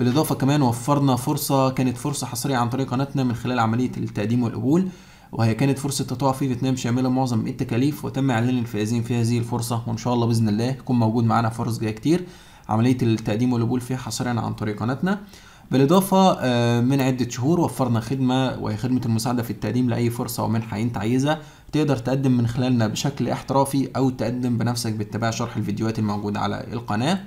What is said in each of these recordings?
بالاضافه كمان وفرنا فرصه كانت فرصه حصريه عن طريق قناتنا من خلال عمليه التقديم والقبول وهي كانت فرصة تطوع في فيتنام شاملة معظم التكاليف وتم إعلان الفائزين في هذه الفرصة وإن شاء الله بإذن الله يكون موجود معانا فرص جاية كتير عملية التقديم والقبول فيها حصريا عن طريق قناتنا بالإضافة آه، من عدة شهور وفرنا خدمة وهي خدمة المساعدة في التقديم لأي فرصة ومنحة أنت عايزها تقدر تقدم من خلالنا بشكل احترافي أو تقدم بنفسك باتباع شرح الفيديوهات الموجودة على القناة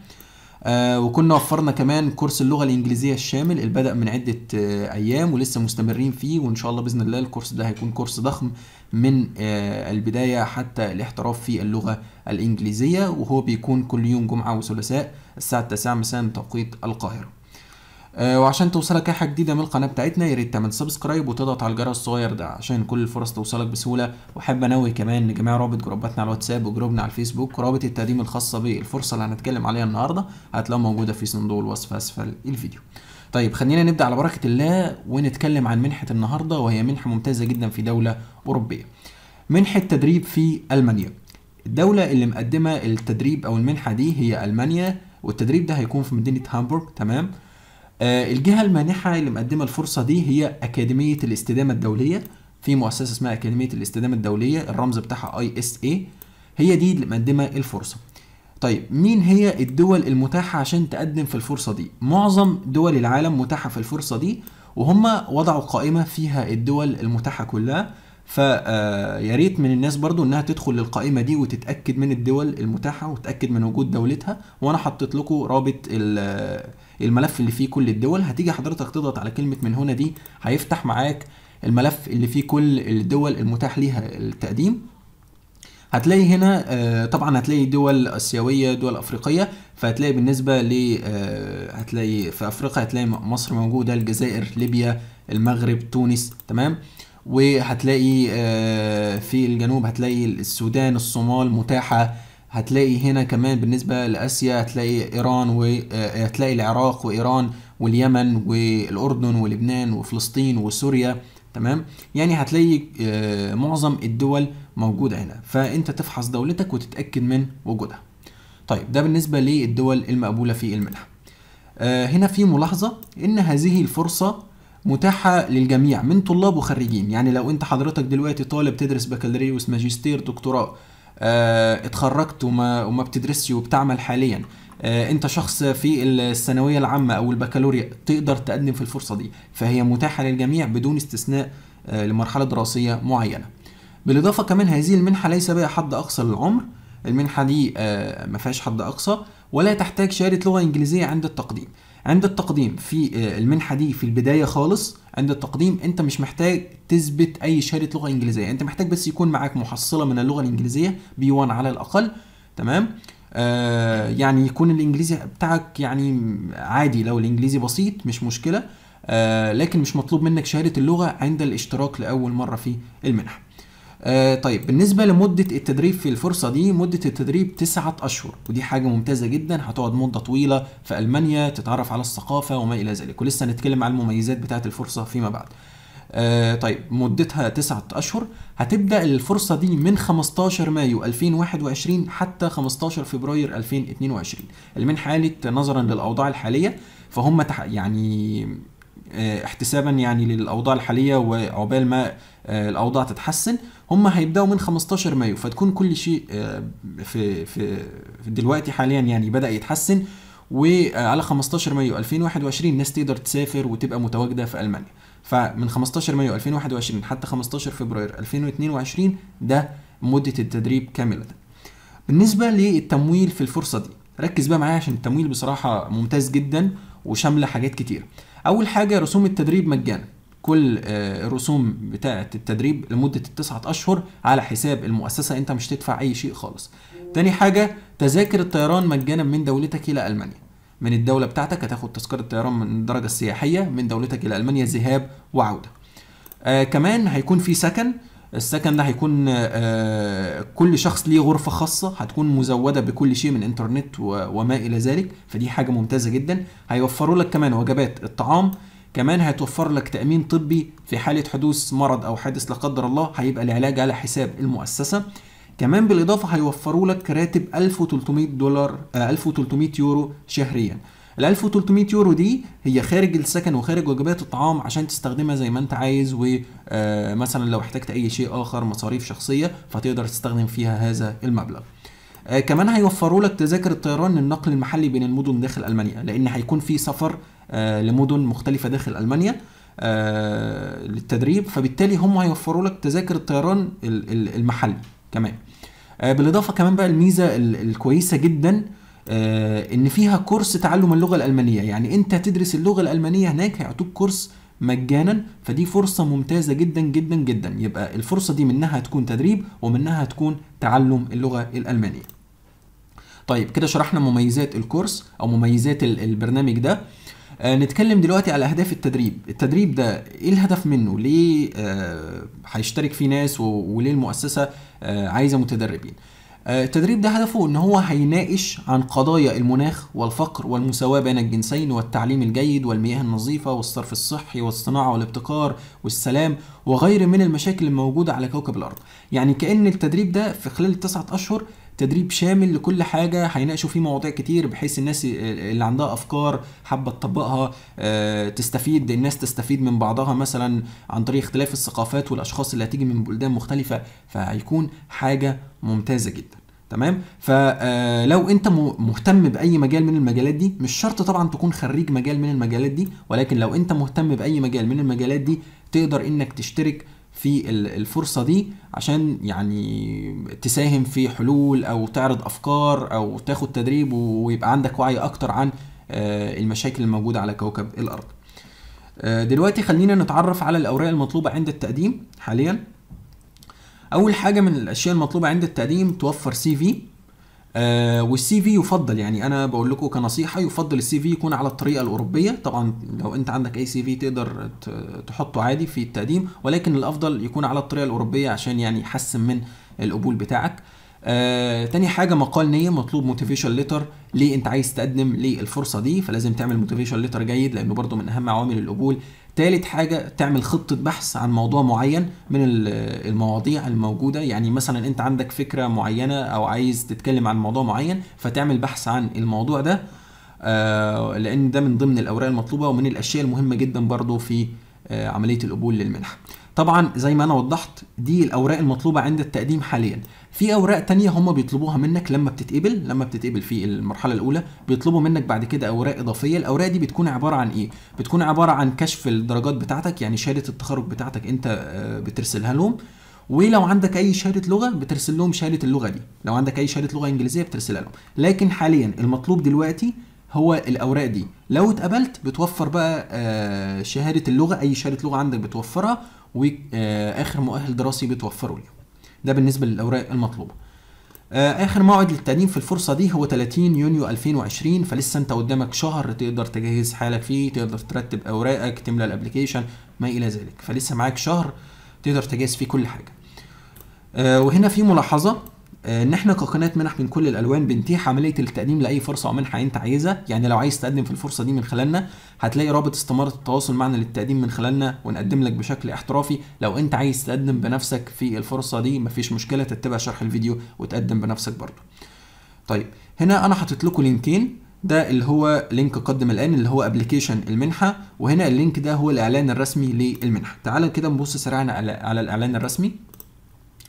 آه، وكنا وفرنا كمان كورس اللغه الانجليزيه الشامل اللي بدا من عده آه، ايام ولسه مستمرين فيه وان شاء الله باذن الله الكورس ده هيكون كورس ضخم من آه، البدايه حتى الاحتراف في اللغه الانجليزيه وهو بيكون كل يوم جمعه وثلاثاء الساعه 9 مساء بتوقيت القاهره آه، وعشان توصلك اي حاجه جديده من القناه بتاعتنا يا ريت تعمل سبسكرايب وتضغط على الجرس الصغير ده عشان كل الفرص توصلك بسهوله واحب انوه كمان ان جميع رابط جروباتنا على الواتساب وجروبنا على الفيسبوك ورابط التقديم الخاصه بالفرصه اللي هنتكلم عليها النهارده هتلاقوها موجوده في صندوق الوصف اسفل الفيديو طيب خلينا نبدا على بركه الله ونتكلم عن منحه النهارده وهي منحه ممتازه جدا في دوله اوروبيه منحه تدريب في المانيا الدولة اللي مقدمة التدريب أو المنحة دي هي ألمانيا والتدريب ده هيكون في مدينة هامبورغ تمام آه، الجهه المانحه اللي مقدمه الفرصه دي هي اكاديميه الاستدامه الدوليه في مؤسسه اسمها اكاديميه الاستدامه الدوليه الرمز بتاعها اي اس اي هي دي اللي مقدمه الفرصه طيب مين هي الدول المتاحه عشان تقدم في الفرصه دي معظم دول العالم متاحه في الفرصه دي وهم وضعوا قائمه فيها الدول المتاحه كلها فيا آه، ريت من الناس برضو انها تدخل للقائمه دي وتتاكد من الدول المتاحه وتتاكد من وجود دولتها وانا حطيت لكم رابط آه، الملف اللي فيه كل الدول هتيجي حضرتك تضغط على كلمه من هنا دي هيفتح معاك الملف اللي فيه كل الدول المتاح ليها التقديم هتلاقي هنا آه، طبعا هتلاقي دول اسيويه دول افريقيه فهتلاقي بالنسبه ل هتلاقي في افريقيا هتلاقي مصر موجوده الجزائر ليبيا المغرب تونس تمام وهتلاقي آه، في الجنوب هتلاقي السودان الصومال متاحة هتلاقي هنا كمان بالنسبة لآسيا هتلاقي إيران وهتلاقي آه، العراق وإيران واليمن والأردن ولبنان وفلسطين وسوريا تمام يعني هتلاقي آه، معظم الدول موجودة هنا فأنت تفحص دولتك وتتأكد من وجودها طيب ده بالنسبة للدول المقبولة في المنحة هنا في ملاحظة إن هذه الفرصة متاحه للجميع من طلاب وخريجين يعني لو انت حضرتك دلوقتي طالب تدرس بكالوريوس ماجستير دكتوراه اه اتخرجت وما وما بتدرسش وبتعمل حاليا اه انت شخص في الثانويه العامه او البكالوريا تقدر تقدم في الفرصه دي فهي متاحه للجميع بدون استثناء اه لمرحله دراسيه معينه بالاضافه كمان هذه المنحه ليس بها حد اقصى للعمر المنحه دي آه، ما فيهاش حد اقصى ولا تحتاج شهاده لغه انجليزيه عند التقديم عند التقديم في آه، المنحه دي في البدايه خالص عند التقديم انت مش محتاج تثبت اي شهاده لغه انجليزيه انت محتاج بس يكون معاك محصله من اللغه الانجليزيه بي 1 على الاقل تمام آه يعني يكون الانجليزي بتاعك يعني عادي لو الانجليزي بسيط مش مشكله آه لكن مش مطلوب منك شهاده اللغه عند الاشتراك لاول مره في المنحه آه، طيب بالنسبة لمدة التدريب في الفرصة دي مدة التدريب تسعة أشهر ودي حاجة ممتازة جدا هتقعد مدة طويلة في ألمانيا تتعرف على الثقافة وما إلى ذلك ولسه هنتكلم عن المميزات بتاعة الفرصة فيما بعد آه، طيب مدتها تسعة أشهر هتبدأ الفرصة دي من 15 مايو 2021 حتى 15 فبراير 2022 المنحة قالت نظرا للأوضاع الحالية فهم يعني آه، احتسابا يعني للاوضاع الحاليه وعقبال ما آه، الاوضاع تتحسن هم هيبداوا من 15 مايو فتكون كل شيء آه، في في دلوقتي حاليا يعني بدا يتحسن وعلى 15 مايو 2021 الناس تقدر تسافر وتبقى متواجده في المانيا فمن 15 مايو 2021 حتى 15 فبراير 2022 ده مده التدريب كامله بالنسبه للتمويل في الفرصه دي ركز بقى معايا عشان التمويل بصراحه ممتاز جدا وشامله حاجات كتير اول حاجه رسوم التدريب مجانا كل آه، الرسوم بتاعه التدريب لمده التسعه اشهر على حساب المؤسسه انت مش تدفع اي شيء خالص تاني حاجه تذاكر الطيران مجانا من دولتك الى المانيا من الدوله بتاعتك هتاخد تذكره طيران من الدرجه السياحيه من دولتك الى المانيا ذهاب وعوده آه كمان هيكون في سكن السكن ده هيكون آه كل شخص ليه غرفه خاصه هتكون مزوده بكل شيء من انترنت وما الى ذلك فدي حاجه ممتازه جدا هيوفروا لك كمان وجبات الطعام كمان هيتوفر لك تامين طبي في حاله حدوث مرض او حادث لا قدر الله هيبقى العلاج على حساب المؤسسه كمان بالاضافه هيوفروا لك راتب 1300 دولار 1300 آه، يورو شهريا ال 1300 يورو دي هي خارج السكن وخارج وجبات الطعام عشان تستخدمها زي ما انت عايز ومثلا آه، لو احتجت اي شيء اخر مصاريف شخصيه فتقدر تستخدم فيها هذا المبلغ آه كمان هيوفروا لك تذاكر الطيران للنقل المحلي بين المدن داخل المانيا لان هيكون في سفر آه لمدن مختلفه داخل المانيا آه للتدريب فبالتالي هم هيوفروا لك تذاكر الطيران المحلي كمان آه، بالاضافه كمان بقى الميزه الكويسه جدا آه، ان فيها كورس تعلم اللغه الالمانيه يعني انت تدرس اللغه الالمانيه هناك هيعطوك كورس مجانا فدي فرصة ممتازة جدا جدا جدا يبقى الفرصة دي منها هتكون تدريب ومنها هتكون تعلم اللغة الألمانية طيب كده شرحنا مميزات الكورس او مميزات البرنامج ده آه نتكلم دلوقتي على اهداف التدريب التدريب ده ايه الهدف منه ليه آه هيشترك فيه ناس وليه المؤسسه آه عايزه متدربين آه، التدريب ده هدفه ان هو هيناقش عن قضايا المناخ والفقر والمساواه بين الجنسين والتعليم الجيد والمياه النظيفه والصرف الصحي والصناعه والابتكار والسلام وغير من المشاكل الموجوده على كوكب الارض يعني كان التدريب ده في خلال التسعة اشهر تدريب شامل لكل حاجه هيناقشوا فيه مواضيع كتير بحيث الناس اللي عندها افكار حابه تطبقها آه، تستفيد الناس تستفيد من بعضها مثلا عن طريق اختلاف الثقافات والاشخاص اللي هتيجي من بلدان مختلفه فهيكون حاجه ممتازه جدا تمام فلو آه، انت مهتم باي مجال من المجالات دي مش شرط طبعا تكون خريج مجال من المجالات دي ولكن لو انت مهتم باي مجال من المجالات دي تقدر انك تشترك في الفرصه دي عشان يعني تساهم في حلول او تعرض افكار او تاخد تدريب ويبقى عندك وعي اكتر عن آه، المشاكل الموجوده على كوكب الارض آه، دلوقتي خلينا نتعرف على الاوراق المطلوبه عند التقديم حاليا اول حاجه من الاشياء المطلوبه عند التقديم توفر سي في آه، والسي في يفضل يعني انا بقول لكم كنصيحه يفضل السي في يكون على الطريقه الاوروبيه طبعا لو انت عندك اي سي في تقدر تحطه عادي في التقديم ولكن الافضل يكون على الطريقه الاوروبيه عشان يعني يحسن من القبول بتاعك آه، تاني حاجه مقال نيه مطلوب موتيفيشن ليتر ليه انت عايز تقدم للفرصه دي فلازم تعمل موتيفيشن ليتر جيد لانه برضو من اهم عوامل القبول تالت حاجه تعمل خطه بحث عن موضوع معين من المواضيع الموجوده يعني مثلا انت عندك فكره معينه او عايز تتكلم عن موضوع معين فتعمل بحث عن الموضوع ده آه، لان ده من ضمن الاوراق المطلوبه ومن الاشياء المهمه جدا برضو في آه، عمليه القبول للمنحه طبعا زي ما انا وضحت دي الاوراق المطلوبه عند التقديم حاليا في اوراق تانية هم بيطلبوها منك لما بتتقبل لما بتتقبل في المرحله الاولى بيطلبوا منك بعد كده اوراق اضافيه الاوراق دي بتكون عباره عن ايه بتكون عباره عن كشف الدرجات بتاعتك يعني شهاده التخرج بتاعتك انت آه، بترسلها لهم ولو عندك اي شهاده لغه بترسل لهم شهاده اللغه دي لو عندك اي شهاده لغه انجليزيه بترسلها لهم لكن حاليا المطلوب دلوقتي هو الاوراق دي لو اتقبلت بتوفر بقى آه، شهاده اللغه اي شهاده لغه عندك بتوفرها واخر مؤهل دراسي بتوفره ليهم ده بالنسبه للاوراق المطلوبه آه، اخر موعد للتقديم في الفرصه دي هو 30 يونيو 2020 فلسه انت قدامك شهر تقدر تجهز حالك فيه تقدر ترتب اوراقك تملى الابلكيشن ما الى ذلك فلسه معاك شهر تقدر تجهز فيه كل حاجه آه، وهنا في ملاحظه ان آه، احنا كقناه منح من كل الالوان بنتيح عمليه التقديم لاي فرصه او منحه انت عايزها يعني لو عايز تقدم في الفرصه دي من خلالنا هتلاقي رابط استماره التواصل معنا للتقديم من خلالنا ونقدم لك بشكل احترافي لو انت عايز تقدم بنفسك في الفرصه دي مفيش مشكله تتبع شرح الفيديو وتقدم بنفسك برضو طيب هنا انا حاطط لكم لينكين ده اللي هو لينك قدم الان اللي هو ابلكيشن المنحه وهنا اللينك ده هو الاعلان الرسمي للمنحه تعال كده نبص سريعا على الاعلان الرسمي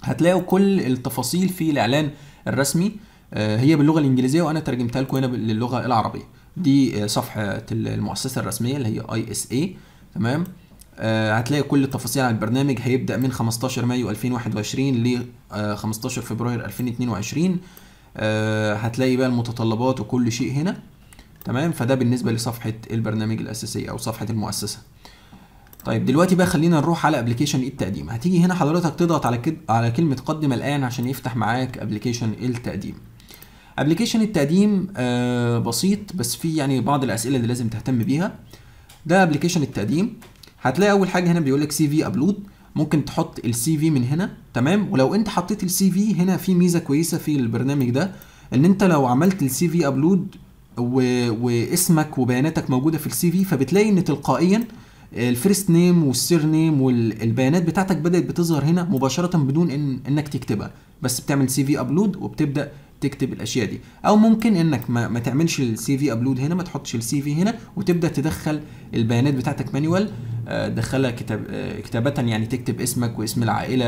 هتلاقوا كل التفاصيل في الاعلان الرسمي آه، هي باللغه الانجليزيه وانا ترجمتها لكم هنا للغه العربيه دي آه، صفحه المؤسسه الرسميه اللي هي اي اس اي تمام آه، هتلاقي كل التفاصيل عن البرنامج هيبدا من 15 مايو 2021 ل 15 فبراير 2022 هتلاقي بقى المتطلبات وكل شيء هنا تمام فده بالنسبه لصفحه البرنامج الاساسيه او صفحه المؤسسه طيب دلوقتي بقى خلينا نروح على ابلكيشن التقديم هتيجي هنا حضرتك تضغط على كد... على كلمه قدم الان عشان يفتح معاك ابلكيشن التقديم ابلكيشن التقديم آه بسيط بس فيه يعني بعض الاسئله اللي لازم تهتم بيها ده ابلكيشن التقديم هتلاقي اول حاجه هنا بيقول لك سي في ابلود ممكن تحط السي في من هنا تمام ولو انت حطيت السي في هنا في ميزه كويسه في البرنامج ده ان انت لو عملت السي في ابلود واسمك وبياناتك موجوده في السي في فبتلاقي ان تلقائيا الفيرست نيم والسير نيم والبيانات بتاعتك بدات بتظهر هنا مباشره بدون ان انك تكتبها بس بتعمل سي في ابلود وبتبدا تكتب الاشياء دي او ممكن انك ما, ما تعملش السي في ابلود هنا ما تحطش السي في هنا وتبدا تدخل البيانات بتاعتك مانيوال آه، تدخلها كتاب آه، كتابه يعني تكتب اسمك واسم العائله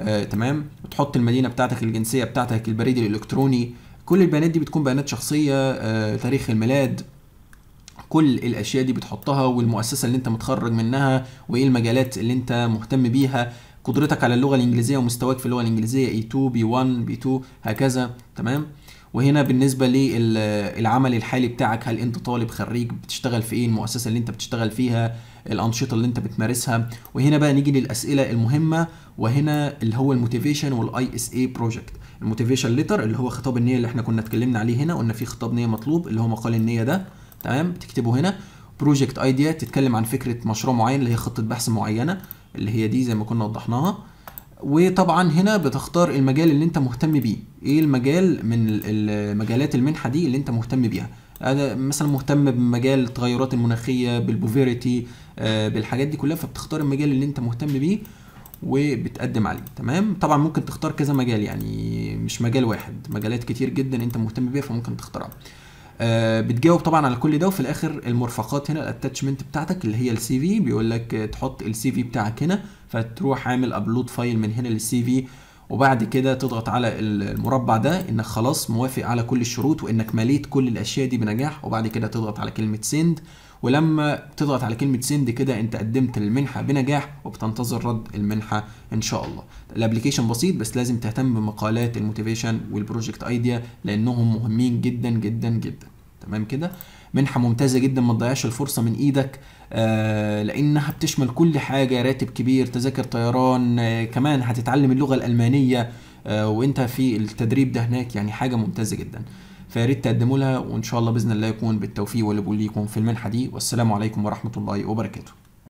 آه، تمام تحط المدينه بتاعتك الجنسيه بتاعتك البريد الالكتروني كل البيانات دي بتكون بيانات شخصيه تاريخ الميلاد كل الاشياء دي بتحطها والمؤسسه اللي انت متخرج منها وايه المجالات اللي انت مهتم بيها قدرتك على اللغه الانجليزيه ومستواك في اللغه الانجليزيه A2 B1 B2 هكذا تمام وهنا بالنسبة للعمل الحالي بتاعك هل انت طالب خريج بتشتغل في ايه المؤسسة اللي انت بتشتغل فيها الانشطة اللي انت بتمارسها وهنا بقى نيجي للاسئلة المهمة وهنا اللي هو الموتيفيشن والاي اس اي بروجكت الموتيفيشن ليتر اللي هو خطاب النية اللي احنا كنا اتكلمنا عليه هنا قلنا في خطاب نية مطلوب اللي هو مقال النية ده تمام تكتبه هنا بروجكت ايديا تتكلم عن فكره مشروع معين اللي هي خطه بحث معينه اللي هي دي زي ما كنا وضحناها وطبعا هنا بتختار المجال اللي انت مهتم بيه ايه المجال من المجالات المنحه دي اللي انت مهتم بيها انا مثلا مهتم بمجال التغيرات المناخيه بالبوفيريتي آه، بالحاجات دي كلها فبتختار المجال اللي انت مهتم بيه وبتقدم عليه تمام طبعا ممكن تختار كذا مجال يعني مش مجال واحد مجالات كتير جدا انت مهتم بيها فممكن تختارها آه، بتجاوب طبعا على كل ده وفي الاخر المرفقات هنا الاتاتشمنت بتاعتك اللي هي السي في بيقول لك تحط السي في بتاعك هنا فتروح عامل ابلود فايل من هنا للسي في وبعد كده تضغط على المربع ده انك خلاص موافق على كل الشروط وانك مليت كل الاشياء دي بنجاح وبعد كده تضغط على كلمه سند ولما تضغط على كلمه سند كده انت قدمت المنحه بنجاح وبتنتظر رد المنحه ان شاء الله الابلكيشن بسيط بس لازم تهتم بمقالات الموتيفيشن والبروجكت ايديا لانهم مهمين جدا جدا جدا تمام كده منحه ممتازه جدا ما تضيعش الفرصه من ايدك آه لانها بتشمل كل حاجه راتب كبير تذاكر طيران آه كمان هتتعلم اللغه الالمانيه آه وانت في التدريب ده هناك يعني حاجه ممتازه جدا فيا ريت تقدموا لها وان شاء الله باذن الله يكون بالتوفيق والقبول ليكم في المنحه دي والسلام عليكم ورحمه الله وبركاته